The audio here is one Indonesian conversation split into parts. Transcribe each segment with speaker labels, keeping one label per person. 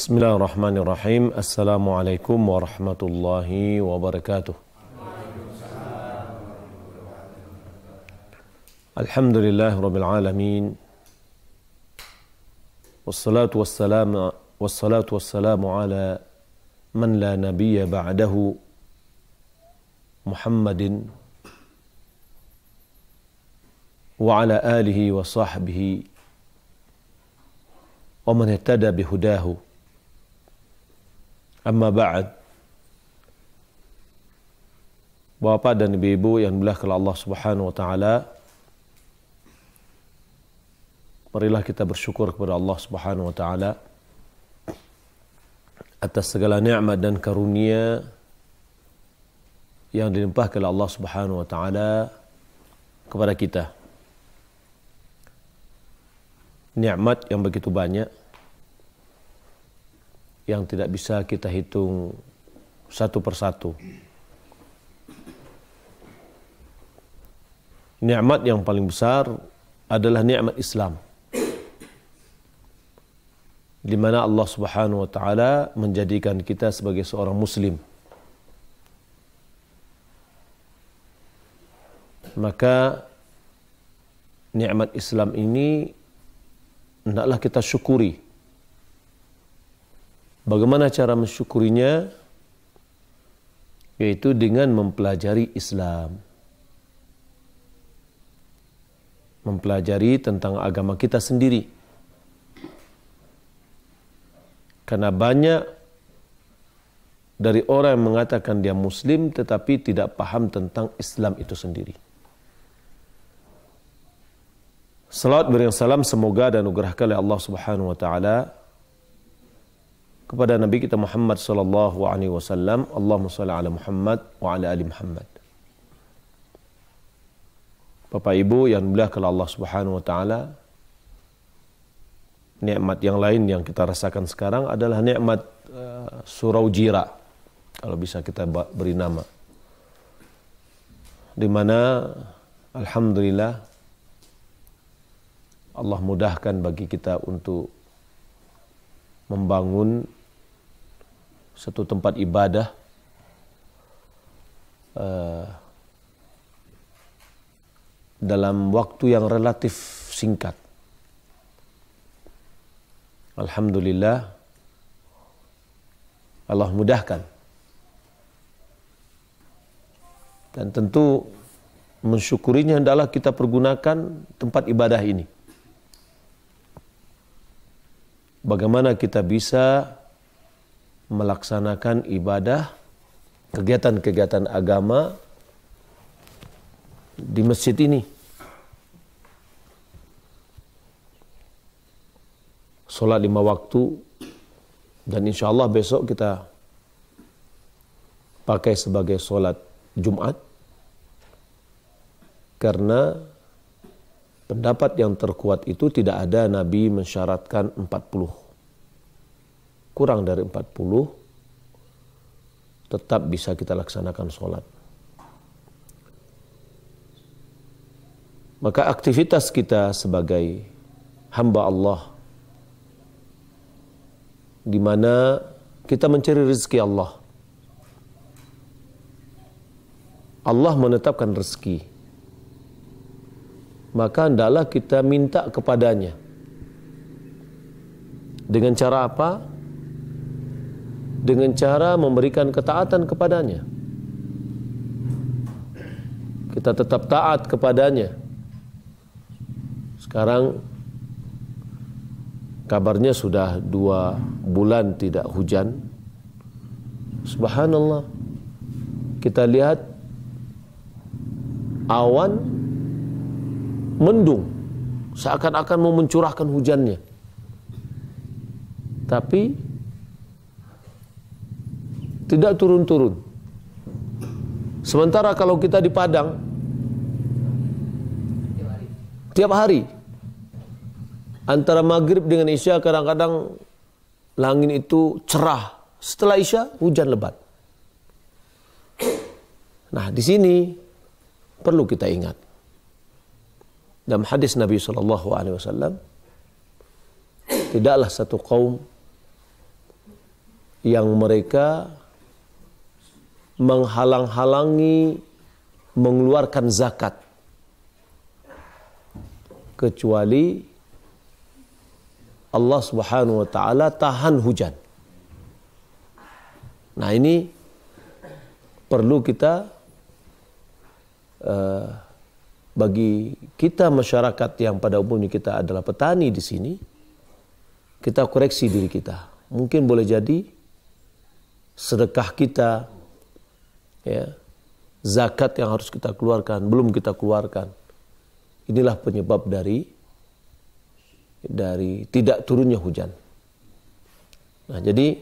Speaker 1: بسم الله الرحمن الرحيم السلام عليكم ورحمة الله وبركاته الحمد لله رب العالمين والصلاة والسلام والصلاة والسلام على من لا نبي بعده محمد وعلى آله وصحبه ومن اهتدى بهداه Amma ba'd Bapak dan Ibu-ibu yang belah Allah Subhanahu wa taala Marilah kita bersyukur kepada Allah Subhanahu wa taala atas segala nikmat dan karunia yang dilimpahkan oleh Allah Subhanahu wa taala kepada kita. Nikmat yang begitu banyak yang tidak bisa kita hitung satu persatu. Nikmat yang paling besar adalah nikmat Islam. Di mana Allah Subhanahu wa taala menjadikan kita sebagai seorang muslim. Maka nikmat Islam ini hendaklah kita syukuri. Bagaimana cara mensyukurinya? Yaitu dengan mempelajari Islam. Mempelajari tentang agama kita sendiri. Karena banyak dari orang yang mengatakan dia muslim tetapi tidak paham tentang Islam itu sendiri. Salat beri salam semoga dan nugerahkan oleh Allah Subhanahu wa taala kepada Nabi kita Muhammad sallallahu alaihi wasallam. Allahumma shalli ala Muhammad wa ala ali Muhammad. Bapak Ibu yang dimuliakan Allah Subhanahu wa taala, nikmat yang lain yang kita rasakan sekarang adalah nikmat eh, surau jira kalau bisa kita beri nama di mana alhamdulillah Allah mudahkan bagi kita untuk membangun satu tempat ibadah uh, dalam waktu yang relatif singkat. Alhamdulillah Allah mudahkan. Dan tentu mensyukurinya adalah kita pergunakan tempat ibadah ini. Bagaimana kita bisa melaksanakan ibadah kegiatan-kegiatan agama di masjid ini. Sholat lima waktu dan insya Allah besok kita pakai sebagai sholat Jumat karena pendapat yang terkuat itu tidak ada Nabi mensyaratkan 40 kurang dari 40 tetap bisa kita laksanakan sholat. Maka aktivitas kita sebagai hamba Allah di mana kita mencari rezeki Allah. Allah menetapkan rezeki. Maka hendaklah kita minta kepadanya. Dengan cara apa? dengan cara memberikan ketaatan kepadanya. Kita tetap taat kepadanya. Sekarang kabarnya sudah dua bulan tidak hujan. Subhanallah. Kita lihat awan mendung seakan-akan mau mencurahkan hujannya. Tapi tidak turun-turun. Sementara kalau kita di Padang tiap hari antara maghrib dengan isya kadang-kadang langit itu cerah. Setelah isya hujan lebat. Nah, di sini perlu kita ingat. Dalam hadis Nabi saw tidaklah satu kaum yang mereka menghalang-halangi mengeluarkan zakat kecuali Allah Subhanahu wa taala tahan hujan. Nah, ini perlu kita eh, bagi kita masyarakat yang pada umumnya kita adalah petani di sini kita koreksi diri kita. Mungkin boleh jadi sedekah kita ya, zakat yang harus kita keluarkan belum kita keluarkan. Inilah penyebab dari dari tidak turunnya hujan. Nah, jadi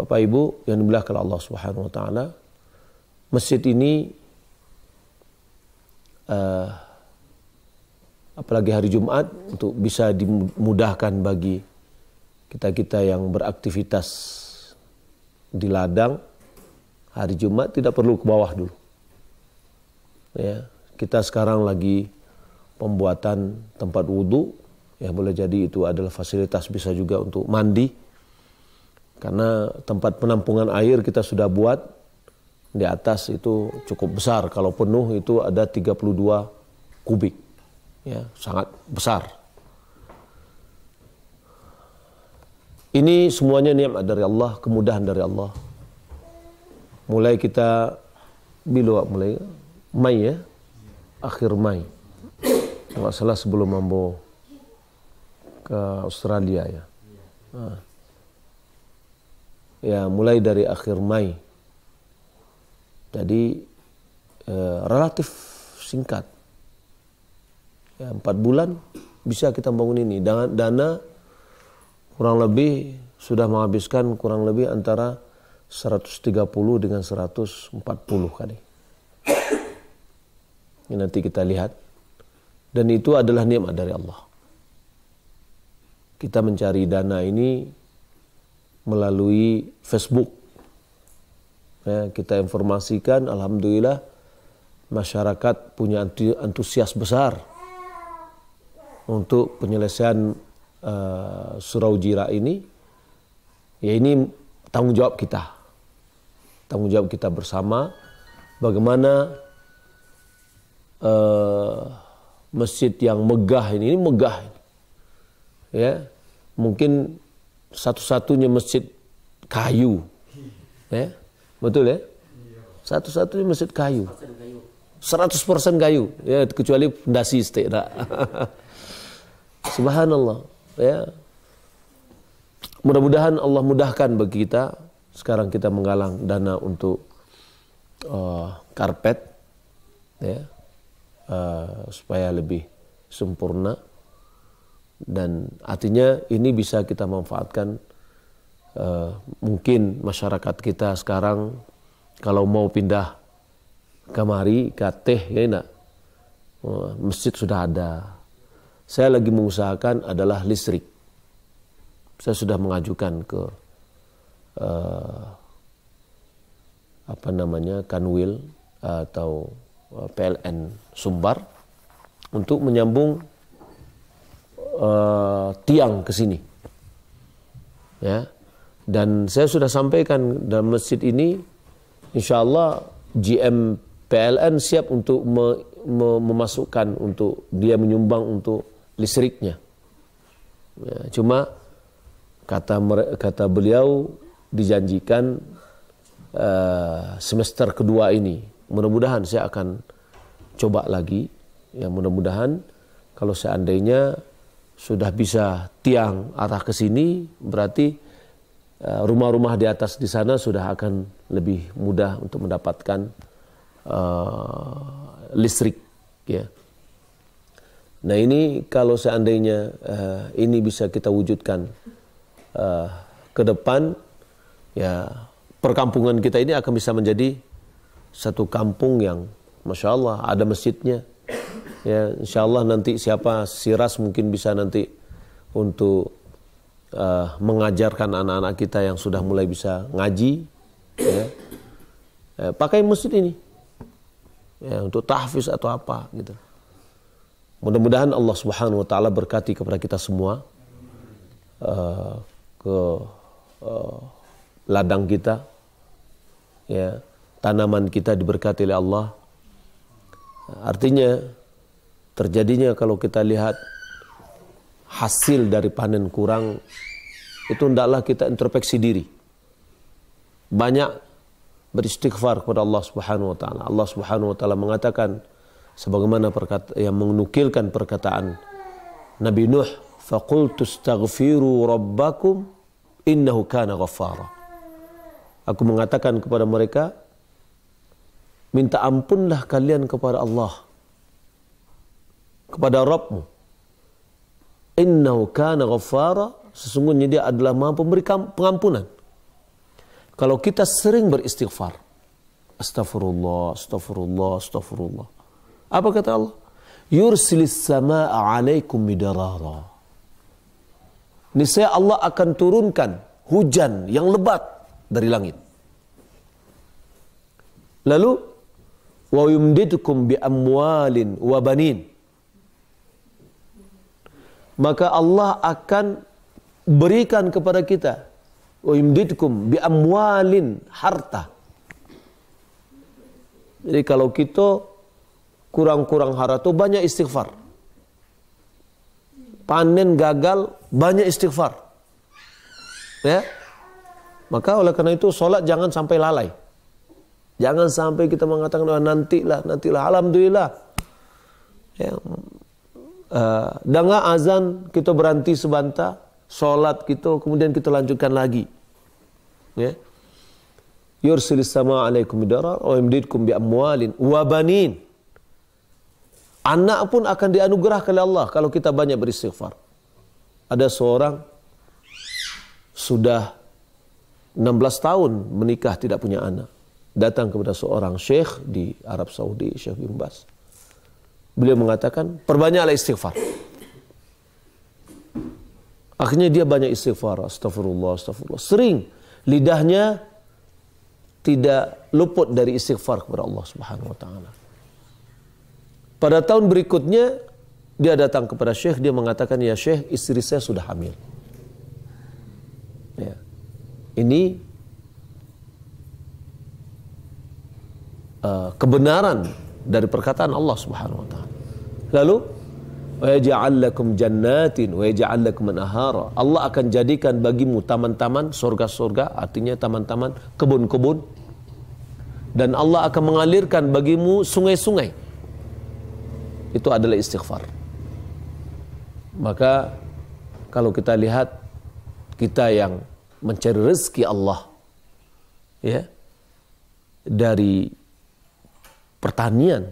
Speaker 1: Bapak Ibu yang dimuliakan Allah Subhanahu wa taala, masjid ini uh, apalagi hari Jumat untuk bisa dimudahkan bagi kita-kita yang beraktivitas di ladang hari Jumat tidak perlu ke bawah dulu. Ya, kita sekarang lagi pembuatan tempat wudhu, ya boleh jadi itu adalah fasilitas bisa juga untuk mandi, karena tempat penampungan air kita sudah buat di atas itu cukup besar, kalau penuh itu ada 32 kubik, ya sangat besar. Ini semuanya niat dari Allah, kemudahan dari Allah mulai kita bila mulai Mei ya akhir Mei nggak salah sebelum mambo ke Australia ya nah. ya mulai dari akhir Mei jadi eh, relatif singkat ya, empat bulan bisa kita bangun ini dengan dana kurang lebih sudah menghabiskan kurang lebih antara 130 dengan 140 kali. Ini nanti kita lihat. Dan itu adalah nikmat dari Allah. Kita mencari dana ini melalui Facebook. Ya, kita informasikan, Alhamdulillah, masyarakat punya antusias besar untuk penyelesaian uh, surau jira ini. Ya ini tanggung jawab kita tanggung jawab kita bersama bagaimana uh, masjid yang megah ini, ini megah ya mungkin satu-satunya masjid kayu ya betul ya satu-satunya masjid kayu 100% kayu ya kecuali fondasi tidak subhanallah ya mudah-mudahan Allah mudahkan bagi kita sekarang kita menggalang dana untuk uh, karpet ya uh, supaya lebih sempurna dan artinya ini bisa kita manfaatkan uh, mungkin masyarakat kita sekarang kalau mau pindah ke teh ya enak uh, oh, masjid sudah ada saya lagi mengusahakan adalah listrik saya sudah mengajukan ke uh, apa namanya Kanwil atau eh, PLN Sumbar untuk menyambung uh, tiang ke sini. Ya. Dan saya sudah sampaikan dalam masjid ini insya Allah GM PLN siap untuk me, me, memasukkan untuk dia menyumbang untuk listriknya. Ya, cuma kata kata beliau dijanjikan uh, semester kedua ini. Mudah-mudahan saya akan coba lagi. Ya mudah-mudahan kalau seandainya sudah bisa tiang arah ke sini berarti eh, rumah-rumah di atas di sana sudah akan lebih mudah untuk mendapatkan uh, listrik ya. Nah ini kalau seandainya uh, ini bisa kita wujudkan uh, ke depan ya perkampungan kita ini akan bisa menjadi satu kampung yang masya Allah ada masjidnya ya insya Allah nanti siapa siras mungkin bisa nanti untuk uh, mengajarkan anak-anak kita yang sudah mulai bisa ngaji ya eh, pakai masjid ini ya, untuk tahfiz atau apa gitu mudah-mudahan Allah Subhanahu Wa Taala berkati kepada kita semua uh, ke uh, ladang kita, ya tanaman kita diberkati oleh Allah. Artinya terjadinya kalau kita lihat hasil dari panen kurang itu hendaklah kita introspeksi diri. Banyak beristighfar kepada Allah Subhanahu wa taala. Allah Subhanahu wa taala mengatakan sebagaimana perkata, yang menukilkan perkataan Nabi Nuh, فَقُلْتُ astaghfiru رَبَّكُمْ إِنَّهُ كَانَ غَفَّارًا Aku mengatakan kepada mereka, minta ampunlah kalian kepada Allah, kepada Rabbmu. Innahu kana ghaffara, sesungguhnya dia adalah maha pemberi pengampunan. Kalau kita sering beristighfar, astagfirullah, astagfirullah, astagfirullah. Apa kata Allah? Yursilis sama'a alaikum midarara. Niscaya Allah akan turunkan hujan yang lebat dari langit. Lalu wa yumdidkum bi amwalin wa banin. Maka Allah akan berikan kepada kita wa yumdidkum bi amwalin harta. Jadi kalau kita kurang-kurang harta tuh banyak istighfar. Panen gagal banyak istighfar. Ya. Maka oleh karena itu sholat jangan sampai lalai. Jangan sampai kita mengatakan oh, nantilah, nantilah, alhamdulillah. Ya. Uh, eh, dengar azan kita berhenti sebentar, sholat kita kemudian kita lanjutkan lagi. Ya. Yursilis sama alaikum bidarar wa yamdidkum bi amwalin wa banin. Anak pun akan dianugerahkan oleh Allah kalau kita banyak beristighfar. Ada seorang sudah 16 tahun menikah tidak punya anak. Datang kepada seorang syekh di Arab Saudi, Syekh bin Bas. Beliau mengatakan, perbanyaklah istighfar. Akhirnya dia banyak istighfar, astagfirullah, astagfirullah. Sering lidahnya tidak luput dari istighfar kepada Allah Subhanahu wa taala. Pada tahun berikutnya dia datang kepada Syekh, dia mengatakan, "Ya Syekh, istri saya sudah hamil." ini uh, kebenaran dari perkataan Allah Subhanahu wa taala. Lalu waja'allakum jannatin waja'allakum Allah akan jadikan bagimu taman-taman surga-surga, artinya taman-taman kebun-kebun. Dan Allah akan mengalirkan bagimu sungai-sungai. Itu adalah istighfar. Maka kalau kita lihat kita yang mencari rezeki Allah ya dari pertanian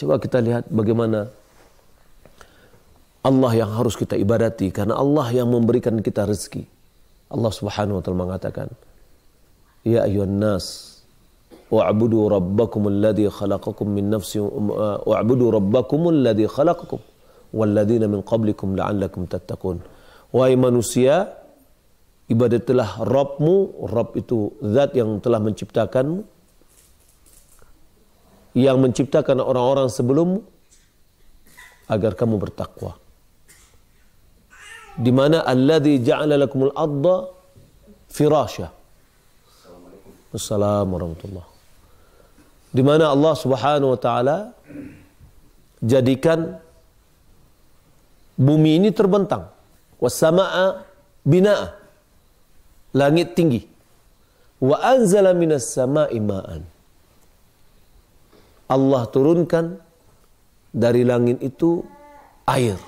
Speaker 1: coba kita lihat bagaimana Allah yang harus kita ibadati karena Allah yang memberikan kita rezeki Allah Subhanahu wa taala mengatakan ya ayuhan nas wa'budu rabbakum alladhi khalaqakum min nafsin wa'budu rabbakum alladhi khalaqakum walladzina min qablikum la'allakum tattaqun wahai manusia ibadatilah Robmu, Rob itu zat yang telah menciptakanmu, yang menciptakan orang-orang sebelummu, agar kamu bertakwa. Di mana alladhi ja'ala lakumul adda firasya. Assalamualaikum warahmatullahi di mana Allah Subhanahu wa taala jadikan bumi ini terbentang wasamaa binaa langit tinggi. Wa anzala minas sama'i ma'an. Allah turunkan dari langit itu air.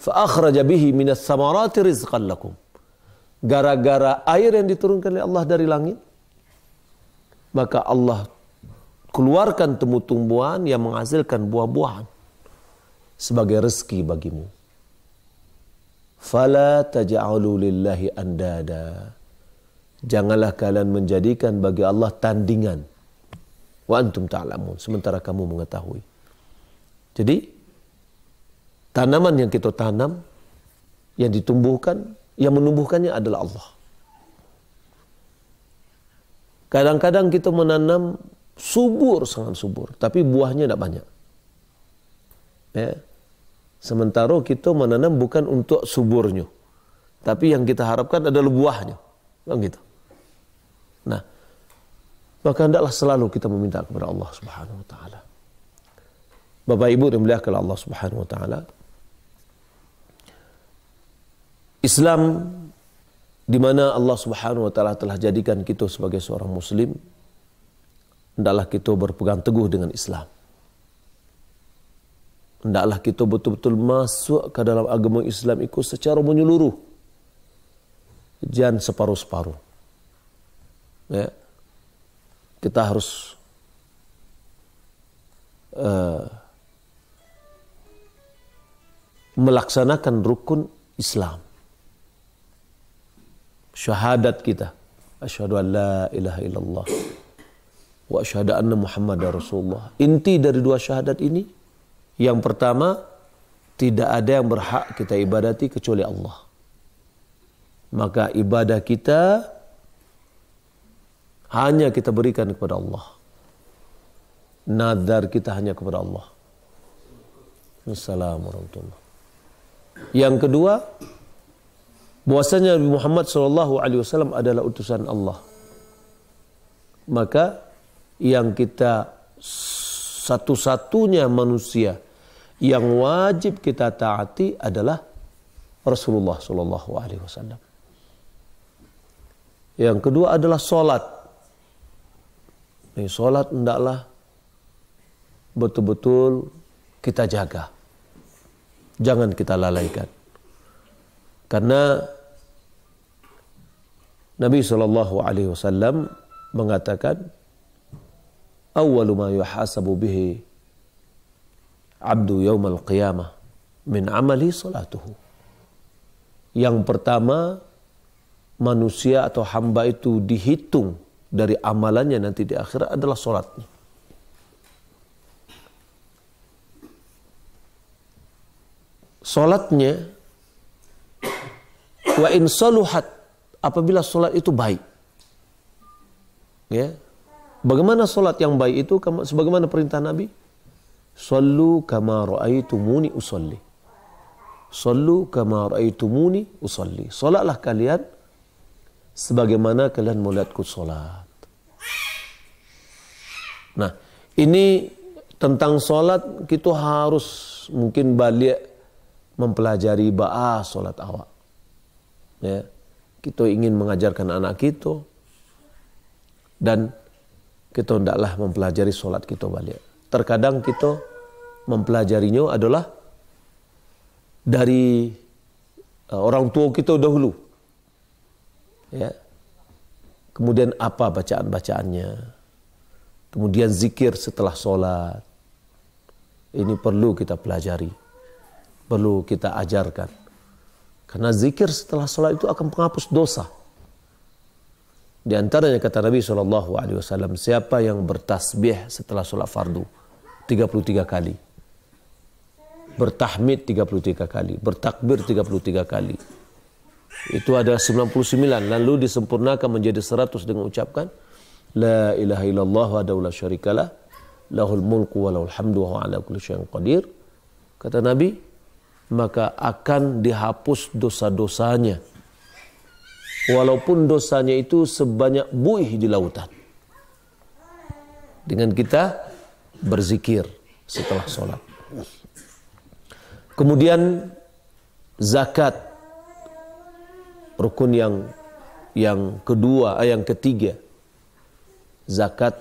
Speaker 1: Fa akhraja bihi minas samarati rizqan lakum. Gara-gara air yang diturunkan oleh Allah dari langit, maka Allah keluarkan temu tumbuhan yang menghasilkan buah-buahan sebagai rezeki bagimu. Fala taj'alu lillahi andada. Janganlah kalian menjadikan bagi Allah tandingan. Wa antum ta'lamun. Sementara kamu mengetahui. Jadi tanaman yang kita tanam, yang ditumbuhkan, yang menumbuhkannya adalah Allah. Kadang-kadang kita menanam subur sangat subur, tapi buahnya tidak banyak. Ya. Sementara kita menanam bukan untuk suburnya. Tapi yang kita harapkan adalah buahnya. Kan gitu. Nah, maka hendaklah selalu kita meminta kepada Allah Subhanahu wa taala. Bapak Ibu yang dimuliakan Allah Subhanahu wa taala. Islam di mana Allah Subhanahu wa taala telah jadikan kita sebagai seorang muslim hendaklah kita berpegang teguh dengan Islam hendaklah kita betul-betul masuk ke dalam agama Islam itu secara menyeluruh. Jangan separuh-separuh. Ya. Kita harus uh, melaksanakan rukun Islam. Syahadat kita. Asyhadu an la ilaha illallah wa asyhadu anna Muhammadar Rasulullah. Inti dari dua syahadat ini yang pertama, tidak ada yang berhak kita ibadati kecuali Allah. Maka ibadah kita hanya kita berikan kepada Allah. Nadar kita hanya kepada Allah. Assalamualaikum Yang kedua, bahwasanya Nabi Muhammad Shallallahu Alaihi Wasallam adalah utusan Allah. Maka yang kita satu-satunya manusia yang wajib kita taati adalah Rasulullah Shallallahu Alaihi Wasallam. Yang kedua adalah solat. Ini solat hendaklah betul-betul kita jaga. Jangan kita lalaikan. Karena Nabi Shallallahu Alaihi Wasallam mengatakan, "Awalu ma yuhasabu bihi abdu yaumal qiyamah min amali salatuhu. Yang pertama, manusia atau hamba itu dihitung dari amalannya nanti di akhirat adalah salatnya. Salatnya, wa in saluhat, apabila salat itu baik. Ya, Bagaimana salat yang baik itu? Sebagaimana perintah Nabi? Sallu kama ra'aitumuni usalli. Sallu kama ra'aitumuni usalli. Salatlah kalian sebagaimana kalian melihatku salat. Nah, ini tentang salat kita harus mungkin balik mempelajari ba'ah salat awak. Ya. Kita ingin mengajarkan anak kita dan kita hendaklah mempelajari solat kita balik. Terkadang kita mempelajarinya adalah dari eh, orang tua kita dahulu. Ya. Kemudian apa bacaan-bacaannya? Kemudian zikir setelah sholat. Ini perlu kita pelajari. Perlu kita ajarkan. Karena zikir setelah sholat itu akan penghapus dosa. Di antaranya kata Nabi SAW, siapa yang bertasbih setelah sholat fardu 33 kali bertahmid 33 kali, bertakbir 33 kali. Itu ada 99 lalu disempurnakan menjadi 100 dengan ucapkan la ilaha illallah wa daula syarikalah lahul mulku wa lahul hamdu wa ala kulli syai'in qadir. Kata Nabi, maka akan dihapus dosa-dosanya. Walaupun dosanya itu sebanyak buih di lautan. Dengan kita berzikir setelah sholat. Kemudian zakat rukun yang yang kedua, eh, yang ketiga. Zakat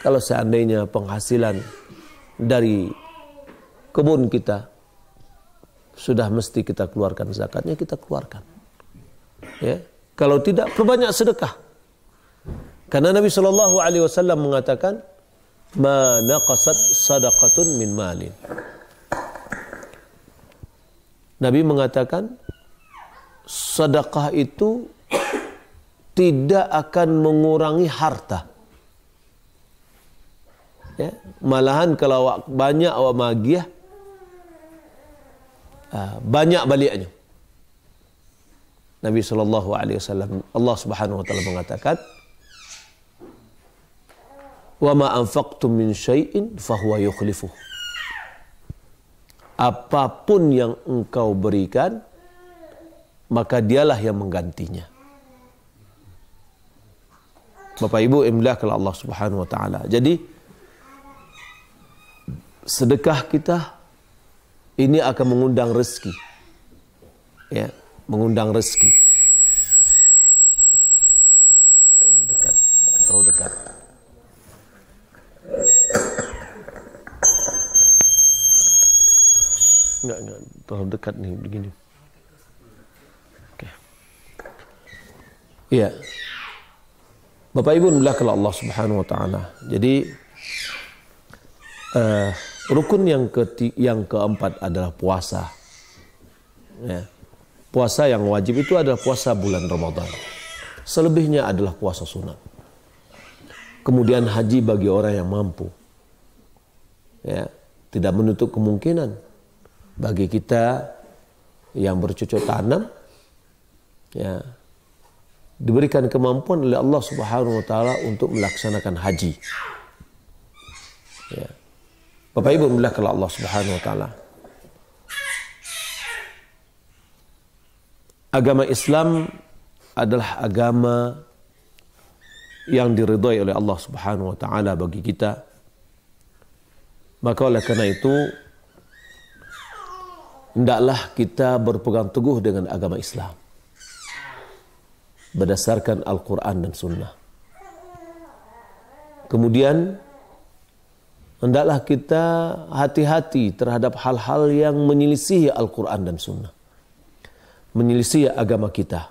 Speaker 1: kalau seandainya penghasilan dari kebun kita sudah mesti kita keluarkan zakatnya kita keluarkan. Ya. Kalau tidak perbanyak sedekah. Karena Nabi Shallallahu alaihi wasallam mengatakan, "Ma naqasat sadaqatun min malin." Nabi mengatakan sedekah itu tidak akan mengurangi harta. Ya, malahan kalau banyak awak magiah ah, banyak baliknya. Nabi shallallahu alaihi wasallam Allah Subhanahu wa taala mengatakan "Wama anfaqtum min syai'in fahuwa yukhlifuhu apapun yang engkau berikan, maka dialah yang menggantinya. Bapak Ibu imlakal Allah Subhanahu wa taala. Jadi sedekah kita ini akan mengundang rezeki. Ya, mengundang rezeki. terlalu dekat nih begini. Oke. Okay. Iya. Bapak Ibu kalau Allah Subhanahu wa taala. Jadi uh, rukun yang ke yang keempat adalah puasa. Ya. Puasa yang wajib itu adalah puasa bulan Ramadan. Selebihnya adalah puasa sunat. Kemudian haji bagi orang yang mampu. Ya, tidak menutup kemungkinan bagi kita yang bercucuk tanam ya diberikan kemampuan oleh Allah Subhanahu wa taala untuk melaksanakan haji. Ya. Bapak Ibu mulakan Allah Subhanahu wa taala. Agama Islam adalah agama yang diridhai oleh Allah Subhanahu wa taala bagi kita. Maka oleh karena itu hendaklah kita berpegang teguh dengan agama Islam berdasarkan Al-Quran dan Sunnah. Kemudian, hendaklah kita hati-hati terhadap hal-hal yang menyelisihi Al-Quran dan Sunnah. Menyelisihi agama kita.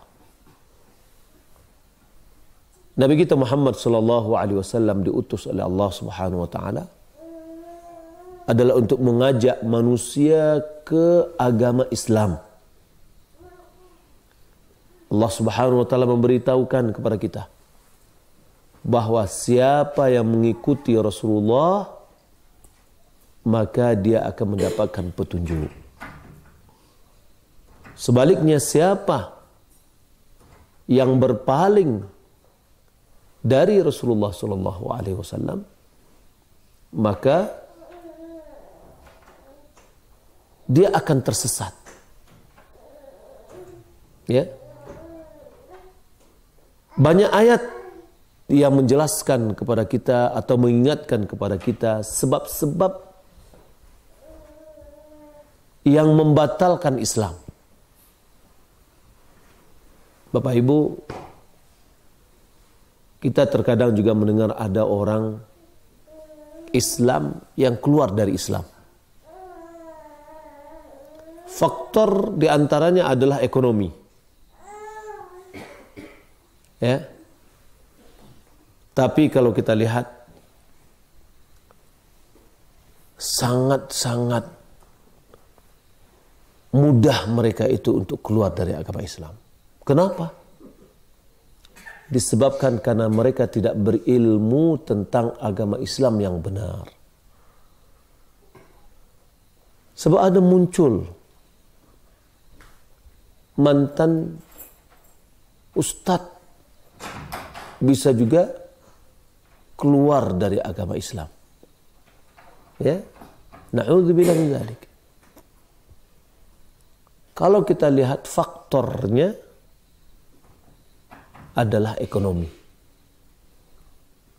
Speaker 1: Nabi kita Muhammad sallallahu alaihi wasallam diutus oleh Allah Subhanahu wa taala adalah untuk mengajak manusia ke agama Islam. Allah Subhanahu wa taala memberitahukan kepada kita bahwa siapa yang mengikuti Rasulullah maka dia akan mendapatkan petunjuk. Sebaliknya siapa yang berpaling dari Rasulullah Shallallahu Alaihi Wasallam maka dia akan tersesat. Ya. Banyak ayat yang menjelaskan kepada kita atau mengingatkan kepada kita sebab-sebab yang membatalkan Islam. Bapak Ibu, kita terkadang juga mendengar ada orang Islam yang keluar dari Islam. Faktor diantaranya adalah ekonomi. Ya. Tapi kalau kita lihat sangat-sangat mudah mereka itu untuk keluar dari agama Islam. Kenapa? Disebabkan karena mereka tidak berilmu tentang agama Islam yang benar. Sebab ada muncul mantan ustadz bisa juga keluar dari agama Islam. Ya. Na'udzubillah min dzalik. Kalau kita lihat faktornya adalah ekonomi.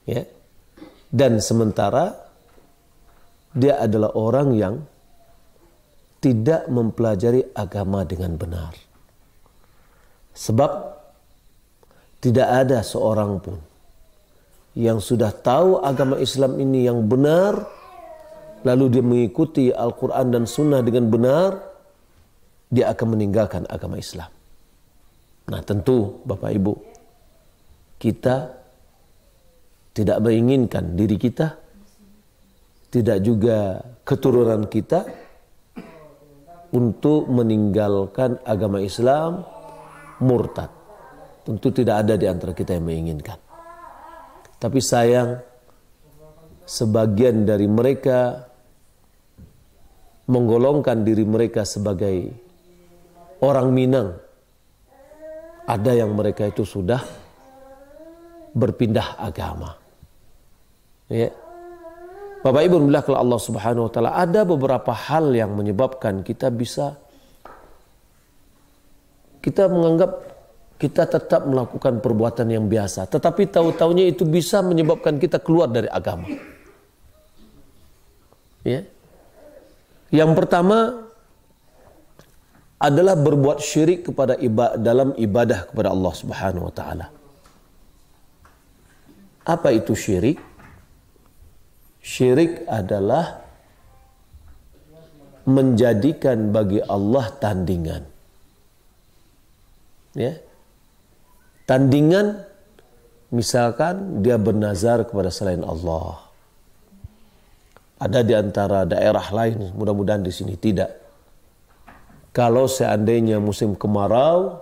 Speaker 1: Ya. Dan sementara dia adalah orang yang tidak mempelajari agama dengan benar. Sebab tidak ada seorang pun yang sudah tahu agama Islam ini yang benar lalu dia mengikuti Al-Quran dan Sunnah dengan benar dia akan meninggalkan agama Islam nah tentu Bapak Ibu kita tidak menginginkan diri kita tidak juga keturunan kita untuk meninggalkan agama Islam murtad. Tentu tidak ada di antara kita yang menginginkan. Tapi sayang, sebagian dari mereka menggolongkan diri mereka sebagai orang Minang. Ada yang mereka itu sudah berpindah agama. Ya. Bapak Ibu Allah Subhanahu wa taala ada beberapa hal yang menyebabkan kita bisa kita menganggap kita tetap melakukan perbuatan yang biasa, tetapi tahu-taunya itu bisa menyebabkan kita keluar dari agama. Ya. Yang pertama adalah berbuat syirik kepada ibadah, dalam ibadah kepada Allah Subhanahu wa taala. Apa itu syirik? Syirik adalah menjadikan bagi Allah tandingan ya tandingan misalkan dia bernazar kepada selain Allah ada di antara daerah lain mudah-mudahan di sini tidak kalau seandainya musim kemarau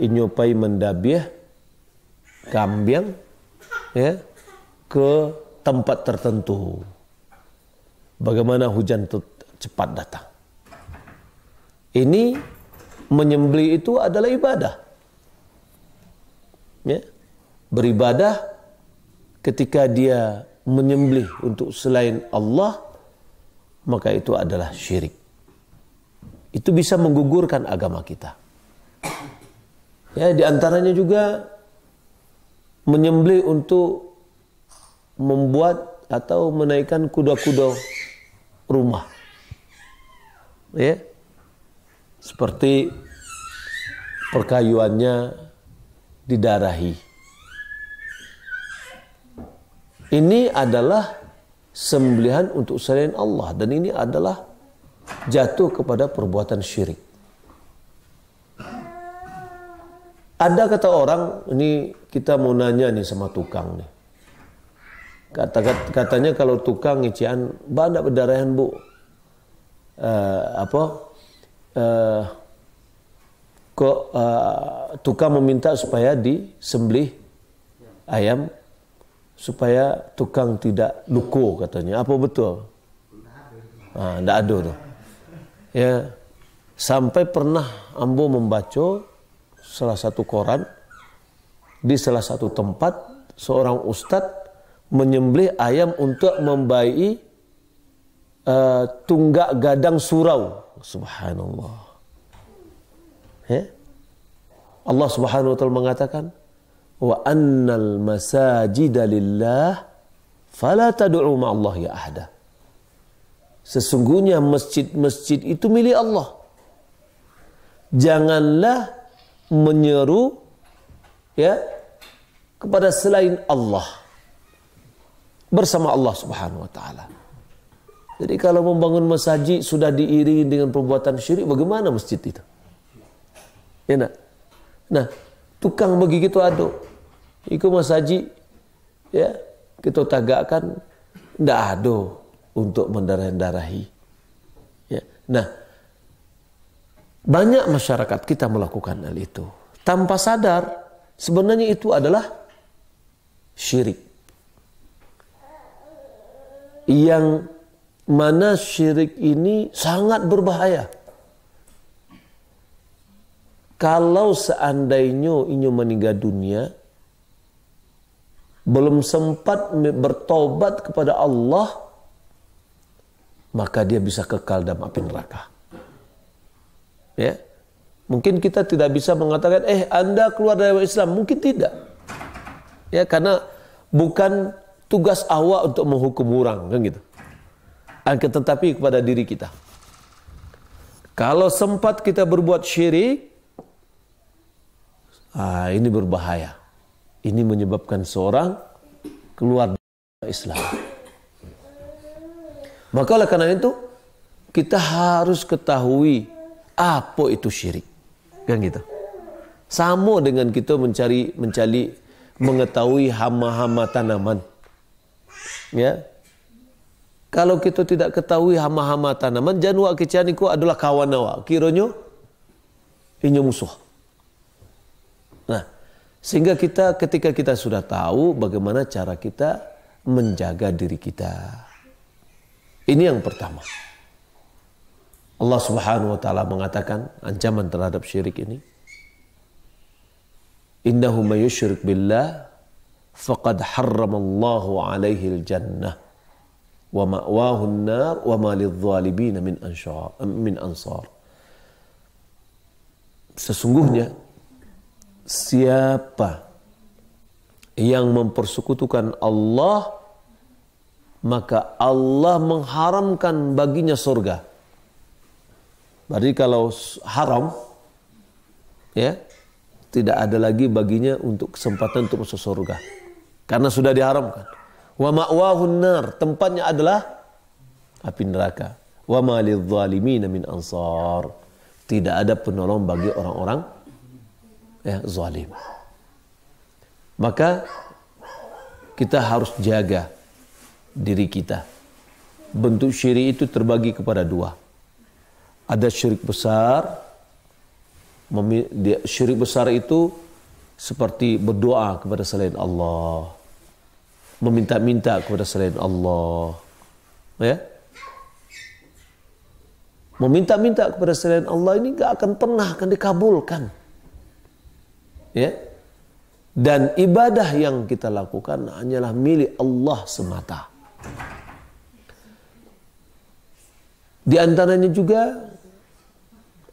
Speaker 1: inyopai mendabiah kambing, ya ke tempat tertentu bagaimana hujan itu cepat datang ini menyembelih itu adalah ibadah. Ya. Beribadah ketika dia menyembelih untuk selain Allah maka itu adalah syirik. Itu bisa menggugurkan agama kita. Ya, di antaranya juga menyembelih untuk membuat atau menaikkan kuda-kuda rumah. Ya seperti perkayuannya didarahi. Ini adalah sembelihan untuk selain Allah dan ini adalah jatuh kepada perbuatan syirik. Ada kata orang, ini kita mau nanya nih sama tukang nih. Kata, katanya kalau tukang ngician, mbak ada pendarahan bu. Uh, apa uh, kok uh, eh, tukang meminta supaya disembelih ayam supaya tukang tidak luko katanya. Apa betul? Ah, tidak ada tuh. Ya, sampai pernah Ambo membaca salah satu koran di salah satu tempat seorang ustadz menyembelih ayam untuk membaiki Eh, tunggak gadang surau. Subhanallah. Ya? Allah Subhanahu wa taala mengatakan wa annal masajida lillah fala tad'u ma'allahi ahada. Sesungguhnya masjid-masjid itu milik Allah. Janganlah menyeru ya kepada selain Allah bersama Allah Subhanahu wa taala. Jadi kalau membangun masjid sudah diiringi dengan perbuatan syirik, bagaimana masjid itu? Ya nak? Nah, tukang begitu itu ikut Iku masjid ya kita tagakkan ndak ada untuk mendarah-darahi. Ya. Nah, banyak masyarakat kita melakukan hal itu. Tanpa sadar, sebenarnya itu adalah syirik. Yang mana syirik ini sangat berbahaya. Kalau seandainya inyo meninggal dunia, belum sempat bertobat kepada Allah, maka dia bisa kekal dalam api neraka. Ya. Mungkin kita tidak bisa mengatakan, eh Anda keluar dari Islam. Mungkin tidak. Ya, karena bukan tugas awak untuk menghukum orang. Kan gitu akan tetapi kepada diri kita. Kalau sempat kita berbuat syirik, ah, ini berbahaya. Ini menyebabkan seorang keluar dari Islam. Maka oleh karena itu, kita harus ketahui apa itu syirik. Kan gitu. Sama dengan kita mencari mencari mengetahui hama-hama tanaman. Ya, kalau kita tidak ketahui hama-hama tanaman, janwa kecianiku adalah awak Kironyo, inyo musuh. Nah, sehingga kita ketika kita sudah tahu bagaimana cara kita menjaga diri kita. Ini yang pertama. Allah Subhanahu wa taala mengatakan ancaman terhadap syirik ini. Innahu may billah faqad harramallahu alaihi jannah wa ma'wahun nar wa ma lidh-dhalimin min sesungguhnya siapa yang mempersekutukan Allah maka Allah mengharamkan baginya surga berarti kalau haram ya tidak ada lagi baginya untuk kesempatan untuk masuk surga karena sudah diharamkan Wa ma'wahun nar, tempatnya adalah api neraka. Wa ma lidzalimina min ansar. Tidak ada penolong bagi orang-orang ya, zalim. Maka kita harus jaga diri kita. Bentuk syirik itu terbagi kepada dua. Ada syirik besar, syirik besar itu seperti berdoa kepada selain Allah meminta-minta kepada selain Allah. Ya. Meminta-minta kepada selain Allah ini gak akan pernah akan dikabulkan. Ya. Dan ibadah yang kita lakukan hanyalah milik Allah semata. Di antaranya juga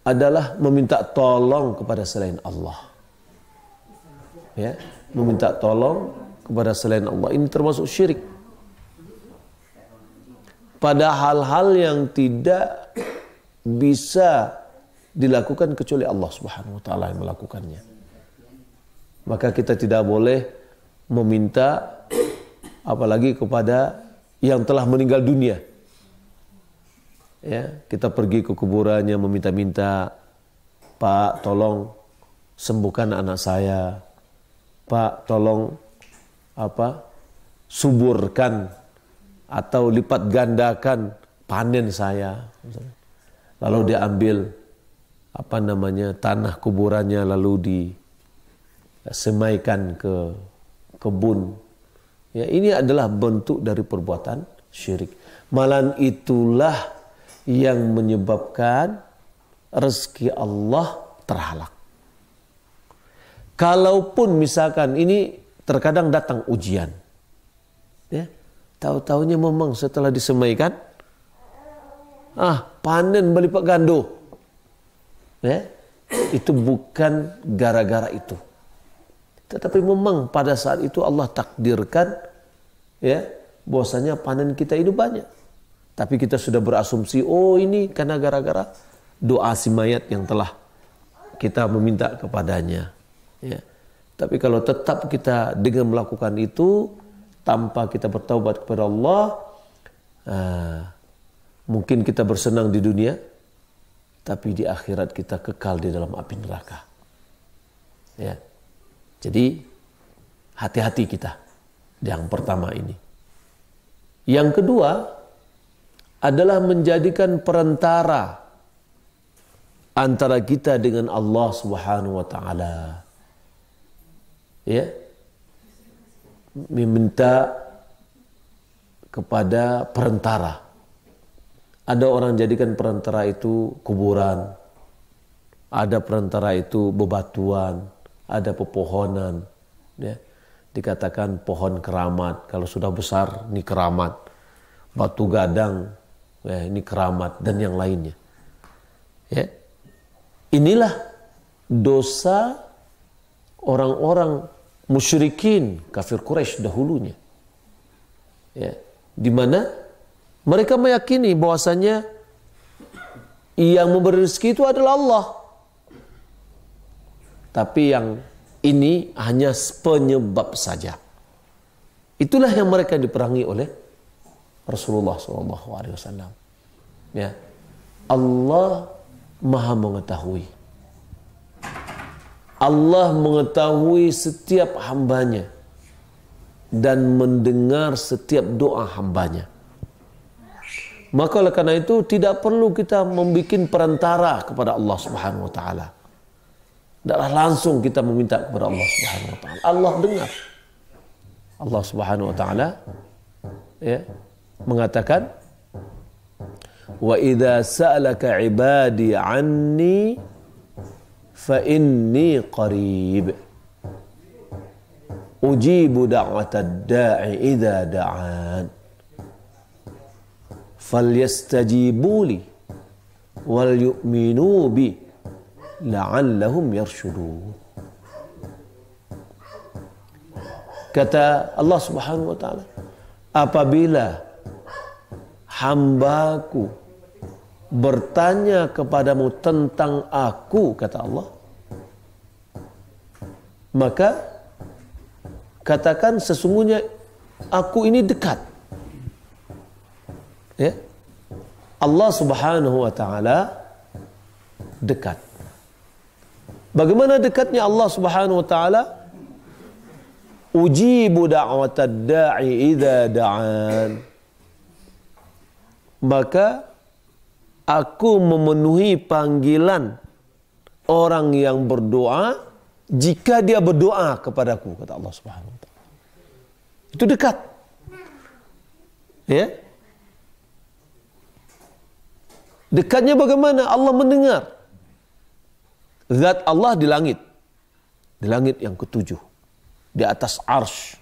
Speaker 1: adalah meminta tolong kepada selain Allah. Ya, meminta tolong kepada selain Allah. Ini termasuk syirik. Pada hal-hal yang tidak bisa dilakukan kecuali Allah Subhanahu wa taala yang melakukannya. Maka kita tidak boleh meminta apalagi kepada yang telah meninggal dunia. Ya, kita pergi ke kuburannya meminta-minta, "Pak, tolong sembuhkan anak saya. Pak, tolong apa suburkan atau lipat gandakan panen saya. Lalu dia ambil apa namanya tanah kuburannya lalu disemaikan eh, ke kebun. Ya, ini adalah bentuk dari perbuatan syirik. Malan itulah yang menyebabkan rezeki Allah terhalang Kalaupun misalkan ini terkadang datang ujian. Ya, tahu-tahunya memang setelah disemaikan, ah panen berlipat gandum. Ya, itu bukan gara-gara itu. Tetapi memang pada saat itu Allah takdirkan ya bahwasanya panen kita itu banyak. Tapi kita sudah berasumsi, oh ini karena gara-gara doa si mayat yang telah kita meminta kepadanya. Ya. Tapi kalau tetap kita dengan melakukan itu tanpa kita bertaubat kepada Allah, uh, mungkin kita bersenang di dunia, tapi di akhirat kita kekal di dalam api neraka. Ya. Jadi hati-hati kita yang pertama ini. Yang kedua adalah menjadikan perantara antara kita dengan Allah Subhanahu wa taala ya meminta kepada perantara. Ada orang jadikan perantara itu kuburan, ada perantara itu bebatuan, ada pepohonan. Ya. Dikatakan pohon keramat, kalau sudah besar ini keramat, batu gadang ya ini keramat dan yang lainnya. Ya. Inilah dosa orang-orang musyrikin kafir Quraisy dahulunya. Ya, di mana mereka meyakini bahwasanya yang memberi rezeki itu adalah Allah. Tapi yang ini hanya penyebab saja. Itulah yang mereka diperangi oleh Rasulullah SAW. Ya. Allah Maha mengetahui. Allah mengetahui setiap hambanya dan mendengar setiap doa hambanya. Maka oleh karena itu tidak perlu kita membuat perantara kepada Allah Subhanahu wa taala. Tidaklah langsung kita meminta kepada Allah Subhanahu wa taala. Allah dengar. Allah Subhanahu wa taala ya mengatakan wa idza sa'alaka ibadi anni فإني قريب أجيب دعوة الداع إذا دعان فليستجيبوا لي وليؤمنوا بي لعلهم يرشدون kata Allah Subhanahu wa taala apabila hambaku bertanya kepadamu tentang aku kata Allah maka katakan sesungguhnya aku ini dekat ya Allah Subhanahu wa taala dekat bagaimana dekatnya Allah Subhanahu wa taala ujibu da'watad da'i idza da'an maka aku memenuhi panggilan orang yang berdoa jika dia berdoa kepadaku kata Allah Subhanahu wa taala. Itu dekat. Ya. Dekatnya bagaimana? Allah mendengar. Zat Allah di langit. Di langit yang ketujuh. Di atas arsh.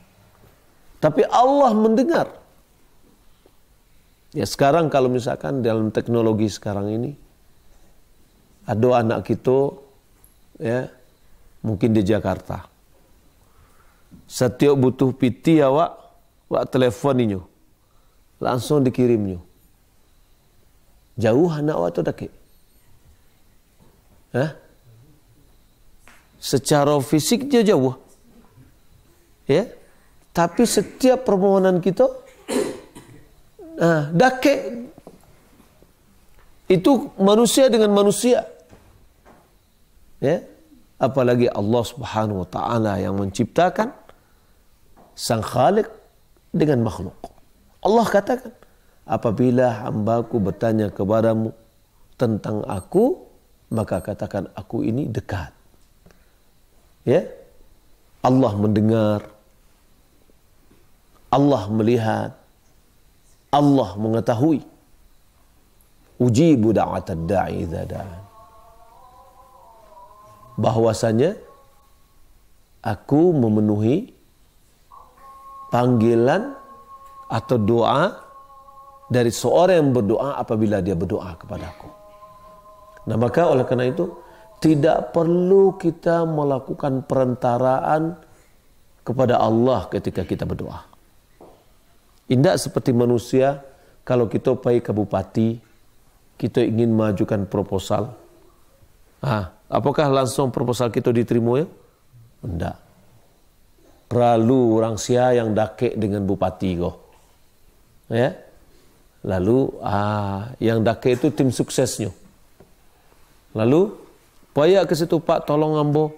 Speaker 1: Tapi Allah mendengar Ya sekarang kalau misalkan dalam teknologi sekarang ini ada anak kita ya mungkin di Jakarta. Setiap butuh piti ya wak, wak teleponinyo. Langsung dikirimnya. Jauh anak wak itu dake. Hah? Secara fisik dia jauh. Ya. Tapi setiap permohonan kita Nah, dake itu manusia dengan manusia. Ya. Apalagi Allah Subhanahu wa taala yang menciptakan sang khalik dengan makhluk. Allah katakan, apabila hambaku bertanya kepadamu tentang aku, maka katakan aku ini dekat. Ya. Allah mendengar. Allah melihat Allah mengetahui. Ujibu da'atad da'i da'an. Bahwasanya aku memenuhi panggilan atau doa dari seorang yang berdoa apabila dia berdoa kepadaku. Nah maka oleh karena itu tidak perlu kita melakukan perentaraan kepada Allah ketika kita berdoa. Tidak seperti manusia kalau kita pergi ke bupati, kita ingin majukan proposal. Ah, apakah langsung proposal kita diterima ya? Tidak. Perlu orang sia yang dakek dengan bupati kok. Ya. Lalu ah, yang dakek itu tim suksesnya. Lalu paya ke situ Pak tolong ambo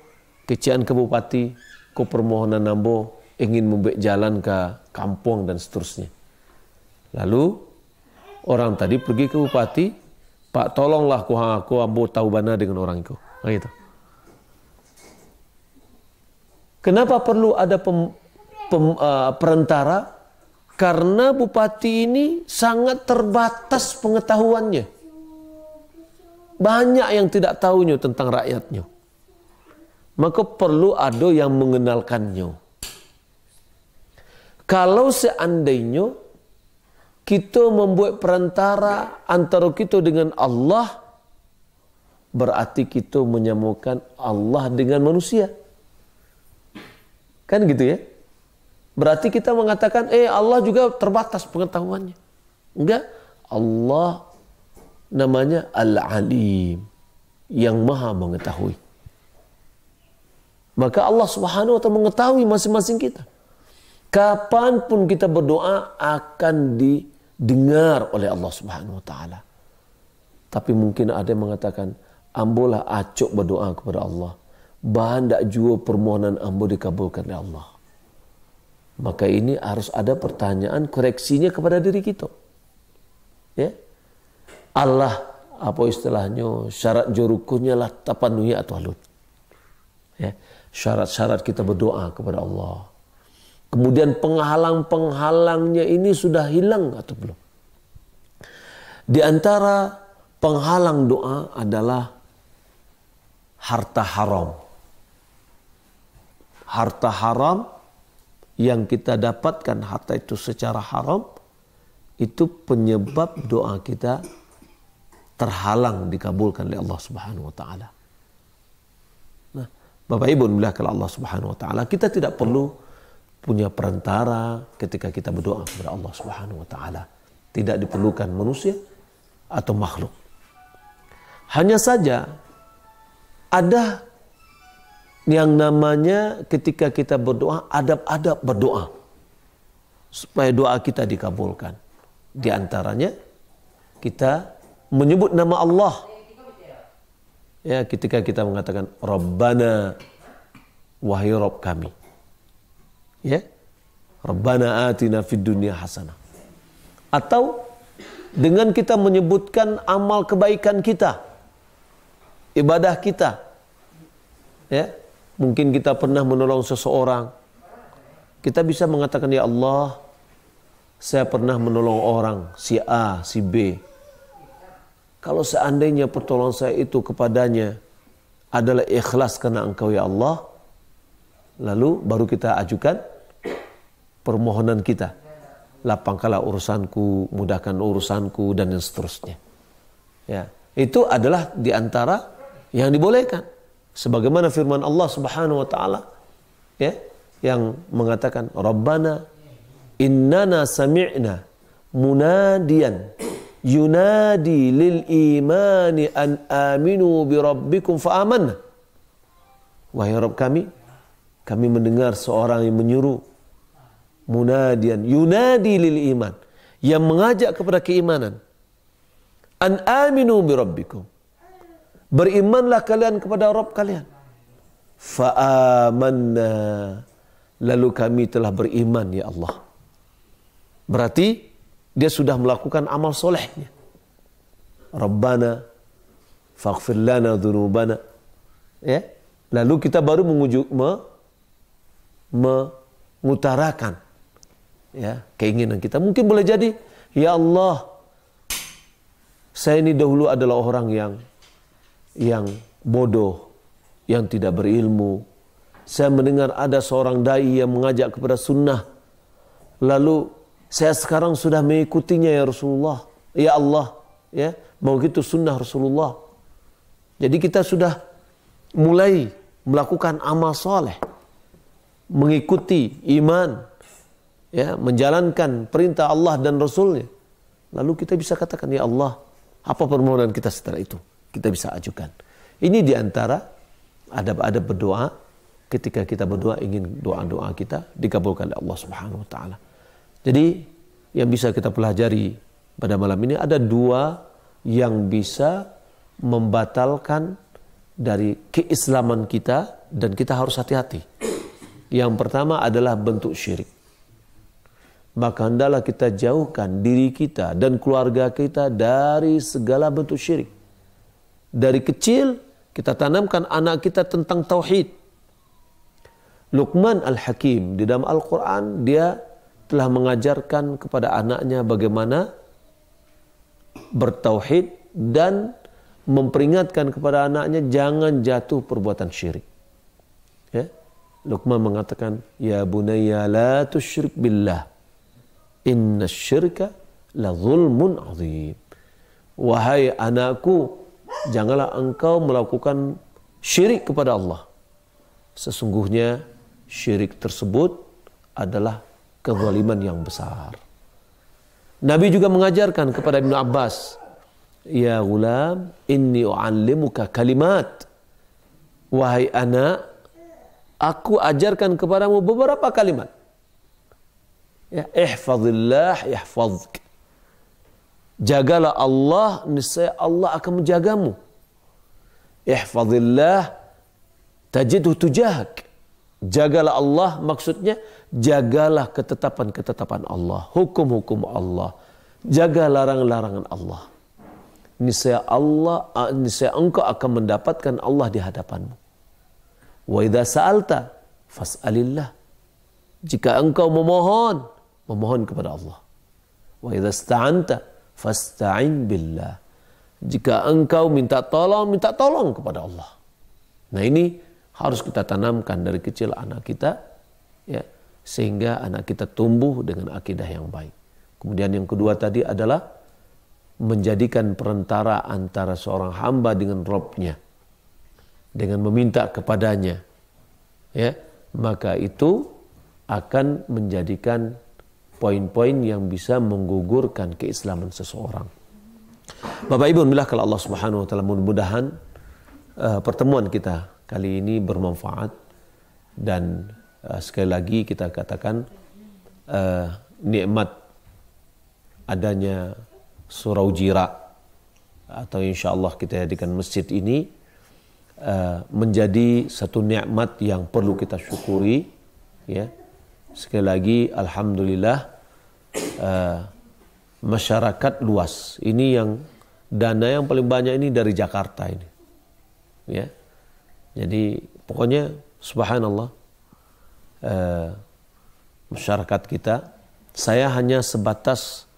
Speaker 1: kecian ke bupati ku permohonan ambo ingin membuat jalan ke kampung, dan seterusnya. Lalu orang tadi pergi ke bupati, Pak tolonglah aku, aku ambo bana dengan orang itu. Oh, gitu. Kenapa perlu ada pem, pem, uh, perantara? Karena bupati ini sangat terbatas pengetahuannya. Banyak yang tidak tahunya tentang rakyatnya. Maka perlu ada yang mengenalkannya. Kalau seandainya kita membuat perantara antara kita dengan Allah, berarti kita menyamakan Allah dengan manusia. Kan gitu ya? Berarti kita mengatakan, eh Allah juga terbatas pengetahuannya. Enggak, Allah namanya Al-Alim, yang maha mengetahui. Maka Allah subhanahu wa ta'ala mengetahui masing-masing kita. Kapanpun kita berdoa akan didengar oleh Allah Subhanahu wa taala. Tapi mungkin ada yang mengatakan, ambolah acok berdoa kepada Allah. Bahan dak jua permohonan ambo dikabulkan oleh Allah. Maka ini harus ada pertanyaan koreksinya kepada diri kita. Ya. Allah apa istilahnya syarat jurukunya lah tapanuhi atau halut. Ya. Syarat-syarat kita berdoa kepada Allah Kemudian penghalang-penghalangnya ini sudah hilang atau belum? Di antara penghalang doa adalah harta haram. Harta haram yang kita dapatkan harta itu secara haram itu penyebab doa kita terhalang dikabulkan oleh Allah Subhanahu wa taala. Nah, Bapak Ibu, bila Allah Subhanahu wa taala, kita tidak perlu punya perantara ketika kita berdoa kepada Allah Subhanahu wa taala. Tidak diperlukan manusia atau makhluk. Hanya saja ada yang namanya ketika kita berdoa adab-adab berdoa supaya doa kita dikabulkan. Di antaranya kita menyebut nama Allah. Ya, ketika kita mengatakan Rabbana wahai Rabb kami ya Rabbana atina fid dunya hasanah atau dengan kita menyebutkan amal kebaikan kita ibadah kita ya mungkin kita pernah menolong seseorang kita bisa mengatakan ya Allah saya pernah menolong orang si A si B kalau seandainya pertolongan saya itu kepadanya adalah ikhlas karena engkau ya Allah lalu baru kita ajukan permohonan kita. Lapangkanlah urusanku, mudahkan urusanku, dan yang seterusnya. Ya, itu adalah diantara yang dibolehkan. Sebagaimana firman Allah Subhanahu wa taala ya, yang mengatakan Rabbana innana sami'na munadiyan yunadi lil imani an aminu bi rabbikum fa amanna. Wahai Rabb kami, kami mendengar seorang yang menyuruh munadian yunadi lil iman yang mengajak kepada keimanan an aminu bi rabbikum berimanlah kalian kepada Rabb kalian fa amanna lalu kami telah beriman ya Allah berarti dia sudah melakukan amal solehnya Rabbana faghfir lana dhunubana ya lalu kita baru menguju me, mengutarakan ya keinginan kita mungkin boleh jadi ya Allah saya ini dahulu adalah orang yang yang bodoh yang tidak berilmu saya mendengar ada seorang dai yang mengajak kepada sunnah lalu saya sekarang sudah mengikutinya ya Rasulullah ya Allah ya mau gitu sunnah Rasulullah jadi kita sudah mulai melakukan amal soleh mengikuti iman ya menjalankan perintah Allah dan Rasulnya lalu kita bisa katakan ya Allah apa permohonan kita setelah itu kita bisa ajukan ini diantara adab-adab berdoa ketika kita berdoa ingin doa-doa kita dikabulkan oleh Allah Subhanahu Wa Taala jadi yang bisa kita pelajari pada malam ini ada dua yang bisa membatalkan dari keislaman kita dan kita harus hati-hati. Yang pertama adalah bentuk syirik maka hendaklah kita jauhkan diri kita dan keluarga kita dari segala bentuk syirik. Dari kecil kita tanamkan anak kita tentang tauhid. Luqman Al-Hakim di dalam Al-Qur'an dia telah mengajarkan kepada anaknya bagaimana bertauhid dan memperingatkan kepada anaknya jangan jatuh perbuatan syirik. Ya. Luqman mengatakan, "Ya bunayya la tusyrik billah." Inna syirka la zulmun azim. Wahai anakku, janganlah engkau melakukan syirik kepada Allah. Sesungguhnya syirik tersebut adalah kezaliman yang besar. Nabi juga mengajarkan kepada Ibnu Abbas, "Ya gulam, inni u'allimuka kalimat." Wahai anak, aku ajarkan kepadamu beberapa kalimat. Ya, ihfazillah yahfazk. Jagalah Allah, niscaya Allah akan menjagamu. Ihfazillah tajidhu tujahak. Jagalah Allah maksudnya jagalah ketetapan-ketetapan Allah, hukum-hukum Allah. Jaga larangan larangan Allah. Niscaya Allah, niscaya engkau akan mendapatkan Allah di hadapanmu. Wa idza sa'alta fas'alillah. Jika engkau memohon, memohon kepada Allah. Wa idza sta'anta fasta'in billah. Jika engkau minta tolong, minta tolong kepada Allah. Nah ini harus kita tanamkan dari kecil anak kita ya sehingga anak kita tumbuh dengan akidah yang baik. Kemudian yang kedua tadi adalah menjadikan perantara antara seorang hamba dengan Robnya dengan meminta kepadanya ya maka itu akan menjadikan poin-poin yang bisa menggugurkan keislaman seseorang. Bapak Ibu, bila kalau Allah Subhanahu wa taala mudah-mudahan uh, pertemuan kita kali ini bermanfaat dan uh, sekali lagi kita katakan uh, nikmat adanya surau jira atau insya Allah kita jadikan masjid ini uh, menjadi satu nikmat yang perlu kita syukuri ya sekali lagi alhamdulillah uh, masyarakat luas ini yang dana yang paling banyak ini dari Jakarta ini ya jadi pokoknya subhanallah uh, masyarakat kita saya hanya sebatas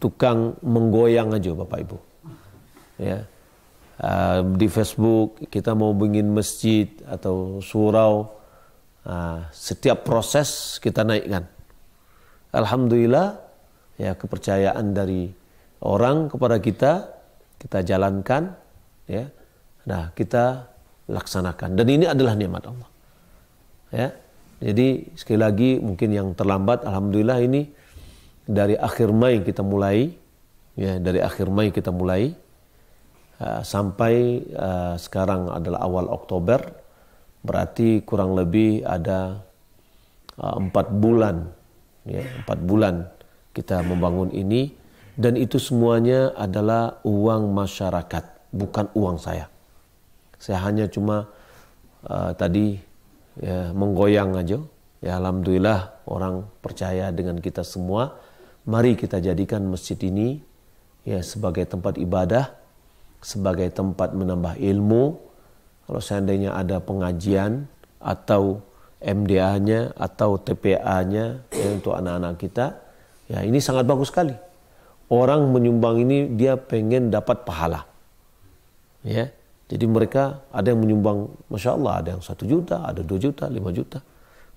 Speaker 1: tukang menggoyang aja Bapak Ibu ya uh, di Facebook kita mau bikin masjid atau surau Ah, setiap proses kita naikkan. Alhamdulillah ya kepercayaan dari orang kepada kita kita jalankan ya. Nah, kita laksanakan dan ini adalah nikmat Allah. Ya. Jadi sekali lagi mungkin yang terlambat alhamdulillah ini dari akhir Mei kita mulai ya dari akhir Mei kita mulai uh, sampai uh, sekarang adalah awal Oktober berarti kurang lebih ada uh, empat bulan ya empat bulan kita membangun ini dan itu semuanya adalah uang masyarakat bukan uang saya saya hanya cuma uh, tadi ya, menggoyang aja ya alhamdulillah orang percaya dengan kita semua mari kita jadikan masjid ini ya sebagai tempat ibadah sebagai tempat menambah ilmu kalau seandainya ada pengajian atau MDA-nya atau TPA-nya ya, untuk anak-anak kita, ya ini sangat bagus sekali. Orang menyumbang ini dia pengen dapat pahala. Ya, jadi mereka ada yang menyumbang, masya Allah ada yang satu juta, ada dua juta, lima juta,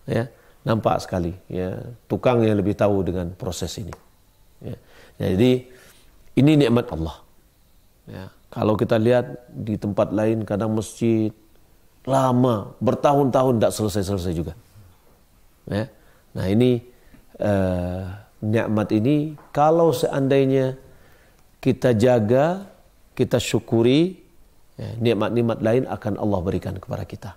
Speaker 1: ya nampak sekali ya tukang yang lebih tahu dengan proses ini. Ya. Jadi ini nikmat Allah. Ya. Kalau kita lihat di tempat lain kadang masjid lama bertahun-tahun tidak selesai-selesai juga. Ya. Nah ini eh, nikmat ini kalau seandainya kita jaga, kita syukuri, ya, nikmat-nikmat lain akan Allah berikan kepada kita.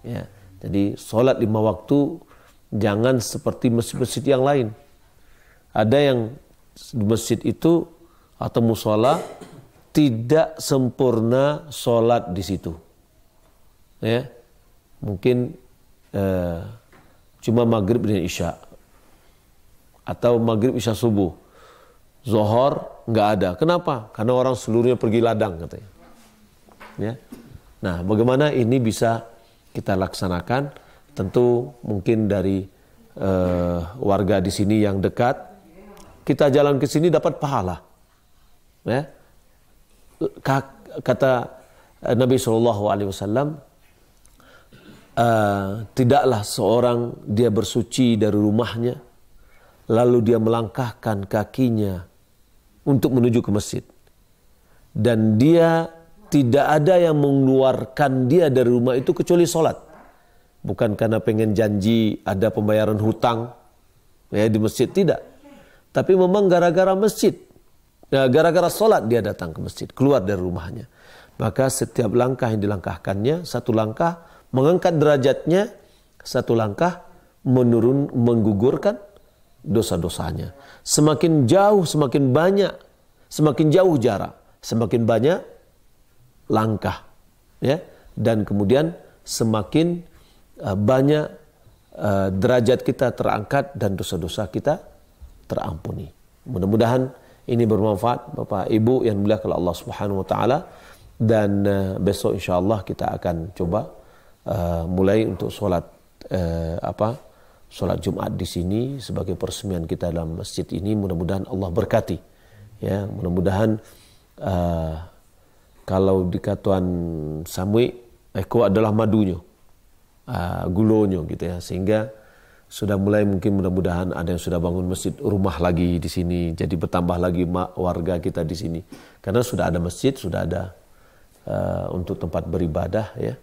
Speaker 1: Ya. Jadi sholat lima waktu jangan seperti masjid-masjid yang lain. Ada yang di masjid itu atau musola tidak sempurna sholat di situ. Ya, mungkin eh, cuma maghrib dan isya atau maghrib isya subuh, zohor nggak ada. Kenapa? Karena orang seluruhnya pergi ladang katanya. Ya, nah bagaimana ini bisa kita laksanakan? Tentu mungkin dari eh, warga di sini yang dekat, kita jalan ke sini dapat pahala. Ya, kata eh, Nabi Shallallahu Alaihi Wasallam uh, tidaklah seorang dia bersuci dari rumahnya lalu dia melangkahkan kakinya untuk menuju ke masjid dan dia tidak ada yang mengeluarkan dia dari rumah itu kecuali sholat bukan karena pengen janji ada pembayaran hutang ya di masjid tidak tapi memang gara-gara masjid Nah, gara-gara sholat dia datang ke masjid, keluar dari rumahnya. Maka setiap langkah yang dilangkahkannya, satu langkah mengangkat derajatnya, satu langkah menurun menggugurkan dosa-dosanya. Semakin jauh, semakin banyak, semakin jauh jarak, semakin banyak langkah, ya. Dan kemudian semakin eh, banyak eh, derajat kita terangkat dan dosa-dosa kita terampuni. Mudah-mudahan ini bermanfaat Bapak Ibu yang mulia kalau Allah Subhanahu wa taala dan uh, besok insyaallah kita akan coba uh, mulai untuk sholat uh, eh, apa? Sholat Jumat di sini sebagai peresmian kita dalam masjid ini mudah-mudahan Allah berkati. Ya, mudah-mudahan uh, kalau dikatakan Samui Eko adalah madunya, uh, gulonya gitu ya sehingga sudah mulai mungkin mudah-mudahan ada yang sudah bangun masjid rumah lagi di sini jadi bertambah lagi warga kita di sini karena sudah ada masjid sudah ada uh, untuk tempat beribadah ya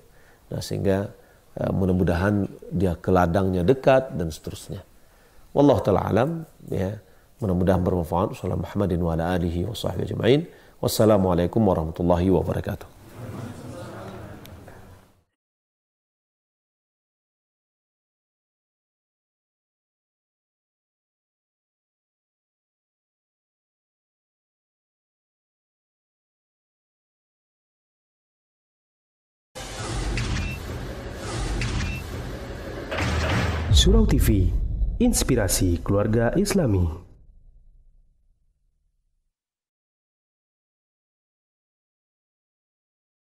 Speaker 1: nah sehingga uh, mudah-mudahan dia ke ladangnya dekat dan seterusnya wallahu taala alam ya mudah-mudahan bermanfaat sallallahu Muhammadin wa ala alihi wa wassalamualaikum warahmatullahi wabarakatuh Surau TV, inspirasi keluarga Islami.